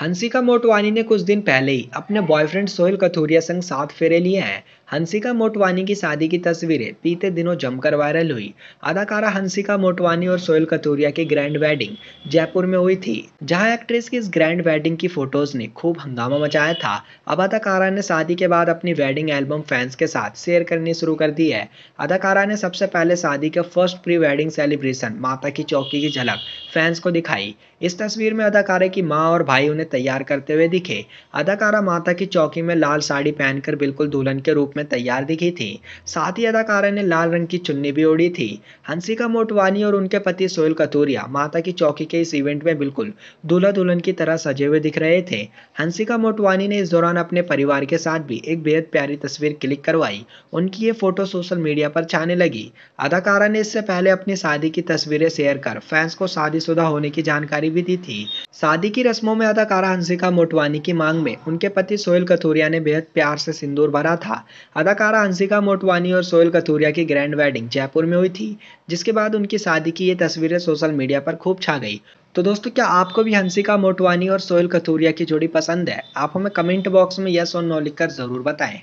हंसिका मोटवानी ने कुछ दिन पहले ही अपने बॉयफ्रेंड सोहेल कथूरिया संग साथ फेरे लिए हैं हंसिका मोटवानी की शादी की तस्वीरें बीते दिनों जमकर वायरल हुई अदाकारा हंसिका मोटवानी और सोहेल कथूरिया की ग्रैंड वेडिंग जयपुर में हुई थी जहां एक्ट्रेस की इस ग्रैंड वेडिंग की फोटोज ने खूब हंगामा मचाया था अब अदाकारा ने शादी के बाद अपनी वेडिंग एल्बम फैंस के साथ शेयर करनी शुरू कर दी है अदाकारा ने सबसे पहले शादी के फर्स्ट प्री वेडिंग सेलिब्रेशन माता की चौकी की झलक फैंस को दिखाई इस तस्वीर में अदाकारा की माँ और भाई उन्हें तैयार करते हुए दिखे अदाकारा माता की चौकी में लाल साड़ी पहनकर बिल्कुल दुल्हन के रूप में तैयार दिखी थी साथ ही अदाकारा ने लाल रंग की चुन्नी भी ओढ़ी थी हंसिका मोटवानी और उनके पति सोहेल कतूरिया माता की चौकी के इस इवेंट में बिल्कुल दूल्हा दुल्हन की तरह सजे हुए दिख रहे थे हंसिका मोटवानी ने इस दौरान अपने परिवार के साथ भी एक बेहद प्यारी तस्वीर क्लिक करवाई उनकी ये फोटो सोशल मीडिया पर छाने लगी अदाकारा ने इससे पहले अपनी शादी की तस्वीरें शेयर कर फैंस को शादीशुदा होने की जानकारी भी दी थी शादी की रस्मों में अदाकारा सारा हंसिका मोटवानी की मांग में उनके पति सोहेल कथूरिया ने बेहद प्यार से सिंदूर भरा था अदाकारा हंसिका मोटवानी और सोहेल कथूरिया की ग्रैंड वेडिंग जयपुर में हुई थी जिसके बाद उनकी शादी की ये तस्वीरें सोशल मीडिया पर खूब छा गई तो दोस्तों क्या आपको भी हंसिका मोटवानी और सोहेल कथूरिया की जोड़ी पसंद है आप हमें कमेंट बॉक्स में यस और नो लिखकर जरूर बताएं